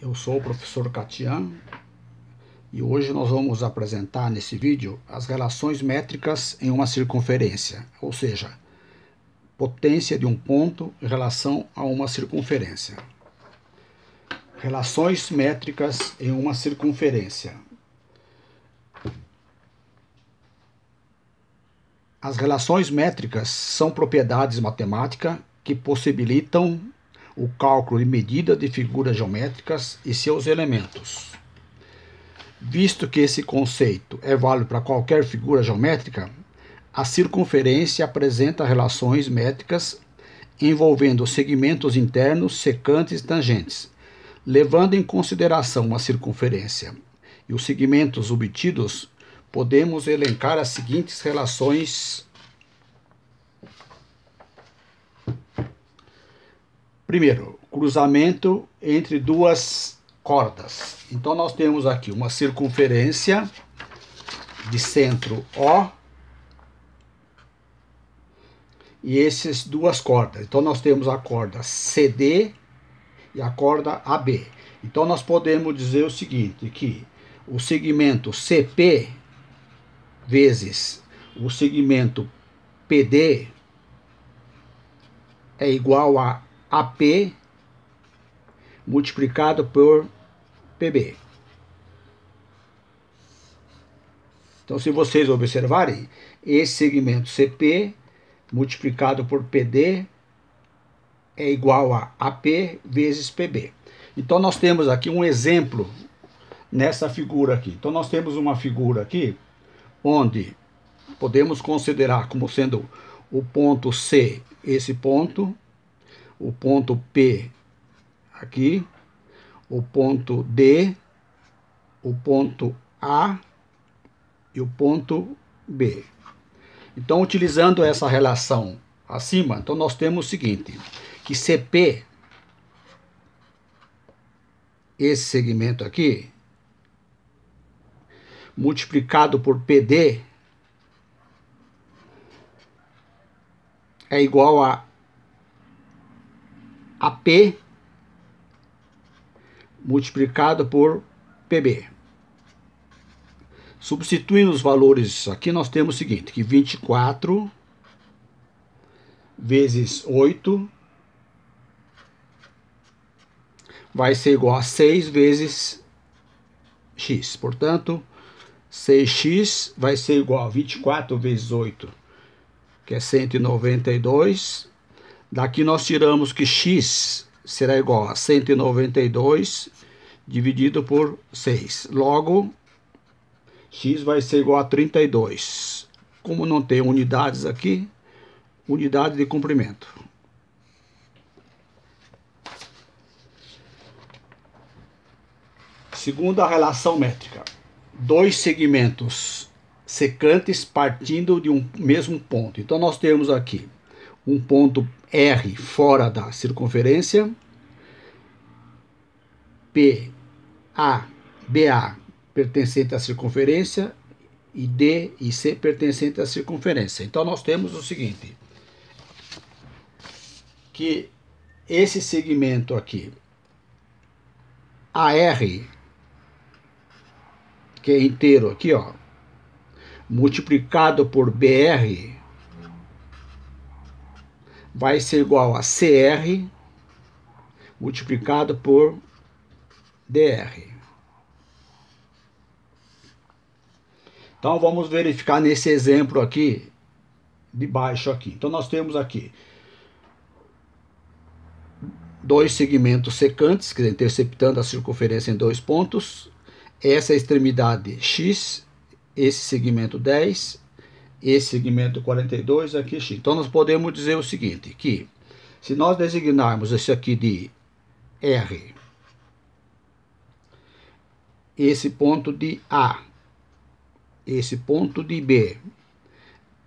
Eu sou o professor Katian e hoje nós vamos apresentar nesse vídeo as relações métricas em uma circunferência, ou seja, potência de um ponto em relação a uma circunferência. Relações métricas em uma circunferência. As relações métricas são propriedades matemáticas que possibilitam o cálculo e medida de figuras geométricas e seus elementos. Visto que esse conceito é válido para qualquer figura geométrica, a circunferência apresenta relações métricas envolvendo segmentos internos, secantes e tangentes, levando em consideração a circunferência e os segmentos obtidos, podemos elencar as seguintes relações Primeiro, cruzamento entre duas cordas. Então, nós temos aqui uma circunferência de centro O e essas duas cordas. Então, nós temos a corda CD e a corda AB. Então, nós podemos dizer o seguinte, que o segmento CP vezes o segmento PD é igual a AP multiplicado por PB. Então, se vocês observarem, esse segmento CP multiplicado por PD é igual a AP vezes PB. Então, nós temos aqui um exemplo nessa figura aqui. Então, nós temos uma figura aqui onde podemos considerar como sendo o ponto C esse ponto o ponto P aqui, o ponto D, o ponto A e o ponto B. Então, utilizando essa relação acima, então nós temos o seguinte, que CP, esse segmento aqui, multiplicado por PD, é igual a AP multiplicado por PB. Substituindo os valores aqui, nós temos o seguinte, que 24 vezes 8 vai ser igual a 6 vezes x. Portanto, 6x vai ser igual a 24 vezes 8, que é 192, Daqui nós tiramos que x será igual a 192 dividido por 6. Logo, x vai ser igual a 32. Como não tem unidades aqui, unidade de comprimento. Segunda relação métrica. Dois segmentos secantes partindo de um mesmo ponto. Então, nós temos aqui um ponto R fora da circunferência, P, A, BA pertencente à circunferência e D e C pertencente à circunferência. Então nós temos o seguinte, que esse segmento aqui, AR, que é inteiro aqui, ó, multiplicado por BR, vai ser igual a CR multiplicado por DR. Então vamos verificar nesse exemplo aqui de baixo aqui. Então nós temos aqui dois segmentos secantes, quer dizer, interceptando a circunferência em dois pontos. Essa é extremidade x, esse segmento 10 esse segmento 42 aqui x. Então, nós podemos dizer o seguinte, que se nós designarmos esse aqui de R, esse ponto de A, esse ponto de B,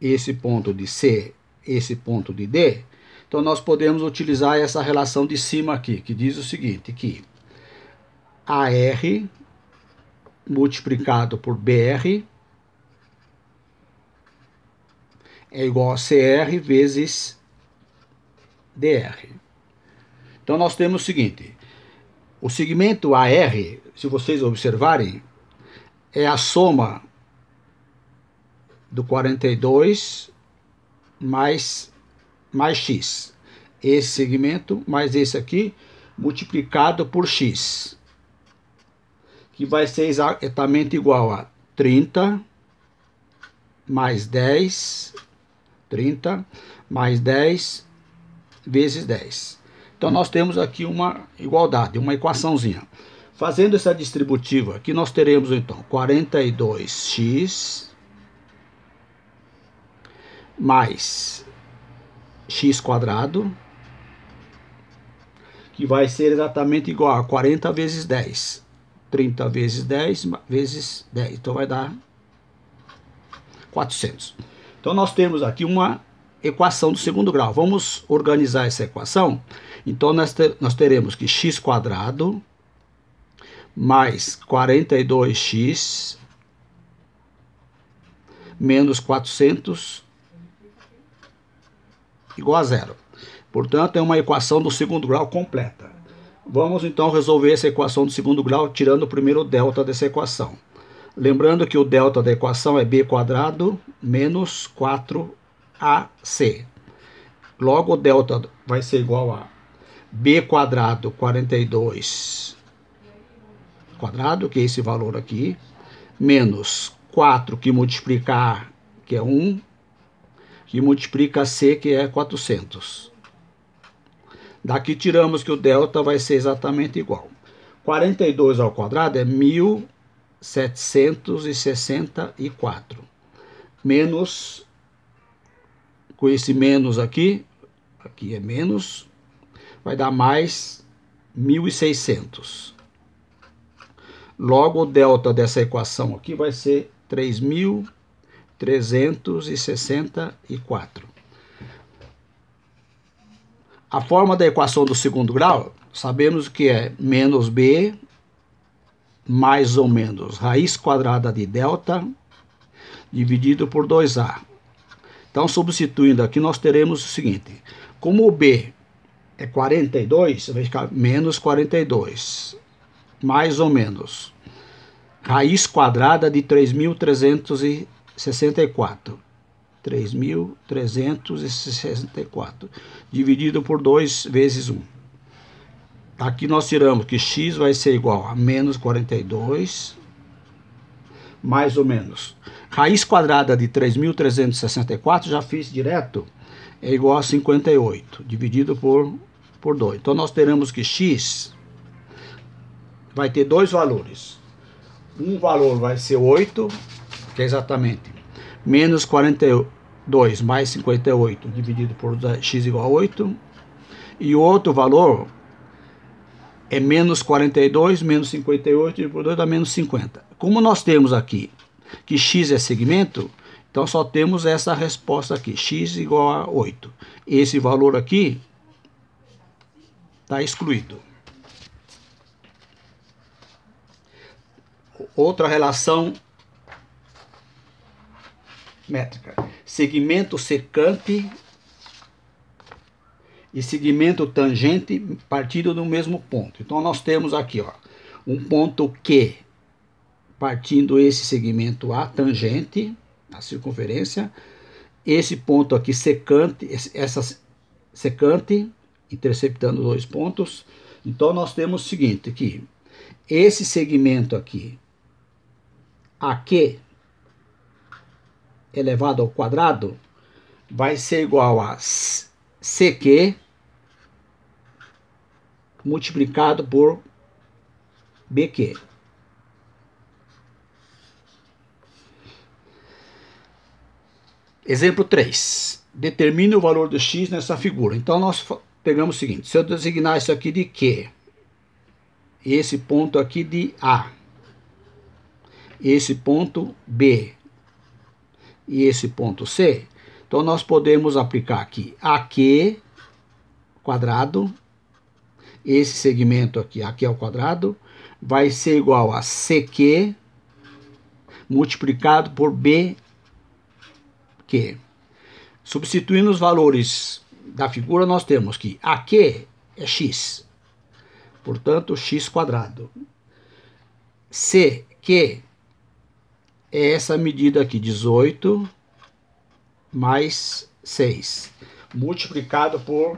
esse ponto de C, esse ponto de D, então nós podemos utilizar essa relação de cima aqui, que diz o seguinte, que AR multiplicado por BR é igual a CR vezes DR. Então nós temos o seguinte, o segmento AR, se vocês observarem, é a soma do 42 mais, mais x. Esse segmento mais esse aqui multiplicado por x. Que vai ser exatamente igual a 30 mais 10 30 mais 10 vezes 10. Então nós temos aqui uma igualdade, uma equaçãozinha. Fazendo essa distributiva aqui, nós teremos então 42x mais x quadrado, que vai ser exatamente igual a 40 vezes 10. 30 vezes 10 vezes 10, então vai dar 400. Então nós temos aqui uma equação do segundo grau. Vamos organizar essa equação? Então nós, nós teremos que x mais 42x menos 400 igual a zero. Portanto, é uma equação do segundo grau completa. Vamos então resolver essa equação do segundo grau tirando o primeiro delta dessa equação. Lembrando que o delta da equação é b quadrado menos 4ac. Logo, o delta vai ser igual a b quadrado 42 quadrado, que é esse valor aqui, menos 4 que multiplicar, que é 1, que multiplica c, que é 400. Daqui tiramos que o delta vai ser exatamente igual. 42 ao quadrado é 1000 764. Menos, com esse menos aqui, aqui é menos, vai dar mais 1.600. Logo, o delta dessa equação aqui vai ser 3.364. A forma da equação do segundo grau, sabemos que é menos b mais ou menos raiz quadrada de delta dividido por 2a. Então, substituindo aqui, nós teremos o seguinte. Como o B é 42, vai ficar menos 42, mais ou menos. Raiz quadrada de 3.364. 3.364, dividido por 2 vezes 1. Aqui nós tiramos que x vai ser igual a menos 42, mais ou menos. Raiz quadrada de 3.364, já fiz direto, é igual a 58, dividido por, por 2. Então, nós teremos que x vai ter dois valores. Um valor vai ser 8, que é exatamente menos 42 mais 58, dividido por x igual a 8. E o outro valor é menos 42, menos 58 dividido por 2 dá menos 50. Como nós temos aqui que x é segmento, então só temos essa resposta aqui, x igual a 8. Esse valor aqui está excluído. Outra relação métrica. Segmento secante e segmento tangente partindo do mesmo ponto. Então nós temos aqui ó, um ponto Q partindo esse segmento A tangente, a circunferência, esse ponto aqui secante, essa secante, interceptando dois pontos. Então nós temos o seguinte aqui, esse segmento aqui, AQ elevado ao quadrado, vai ser igual a CQ multiplicado por BQ. Exemplo 3. Determine o valor do x nessa figura. Então, nós pegamos o seguinte. Se eu designar isso aqui de Q, esse ponto aqui de A, esse ponto B e esse ponto C, então nós podemos aplicar aqui AQ quadrado esse segmento aqui, aqui ao quadrado, vai ser igual a CQ multiplicado por BQ. Substituindo os valores da figura, nós temos que AQ é x, portanto, x quadrado. CQ é essa medida aqui, 18 mais 6, multiplicado por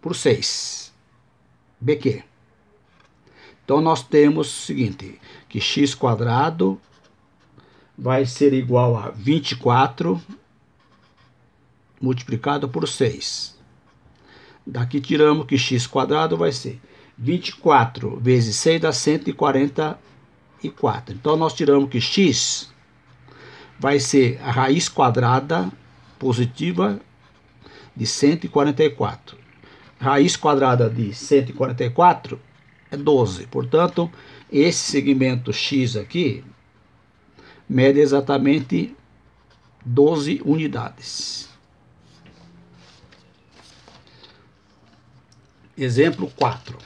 por 6. BQ. Então, nós temos o seguinte, que x quadrado vai ser igual a 24 multiplicado por 6. Daqui tiramos que x quadrado vai ser 24 vezes 6 dá 144. Então, nós tiramos que x vai ser a raiz quadrada positiva de 144 raiz quadrada de 144 é 12. Portanto, esse segmento X aqui mede exatamente 12 unidades. Exemplo 4.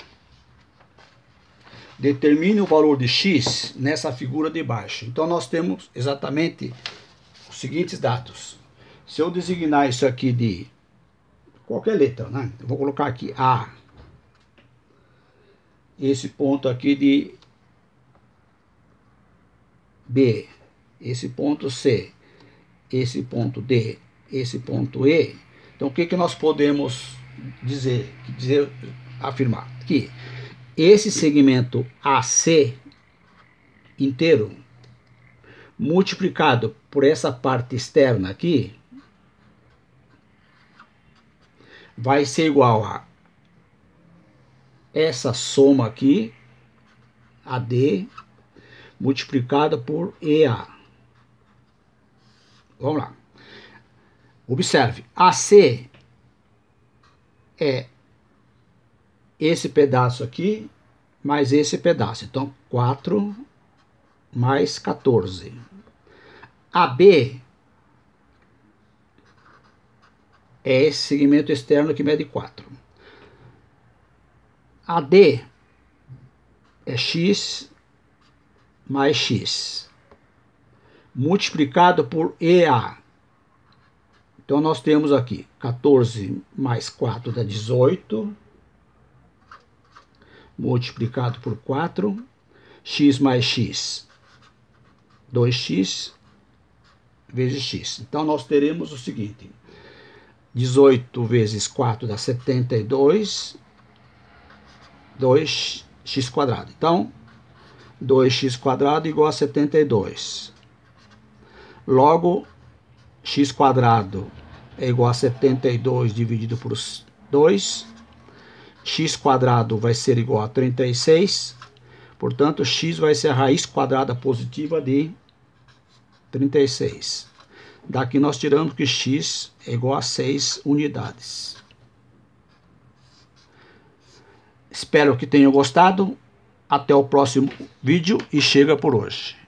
Determine o valor de x nessa figura de baixo. Então, nós temos exatamente os seguintes dados. Se eu designar isso aqui de qualquer letra, né? Eu vou colocar aqui A. Esse ponto aqui de B, esse ponto C, esse ponto D, esse ponto E. Então, o que, que nós podemos dizer, dizer, afirmar? Que esse segmento AC inteiro multiplicado por essa parte externa aqui, vai ser igual a essa soma aqui, AD, multiplicada por EA. Vamos lá. Observe, AC é esse pedaço aqui, mais esse pedaço. Então, 4 mais 14. AB é esse segmento externo que mede 4. AD é x mais x multiplicado por EA. Então nós temos aqui 14 mais 4 dá 18 multiplicado por 4 x mais x 2x vezes x. Então nós teremos o seguinte: 18 vezes 4 dá 72, 2x quadrado. Então, 2x quadrado igual a 72. Logo, x quadrado é igual a 72 dividido por 2. x quadrado vai ser igual a 36. Portanto, x vai ser a raiz quadrada positiva de 36. Daqui nós tiramos que x é igual a 6 unidades. Espero que tenham gostado. Até o próximo vídeo e chega por hoje.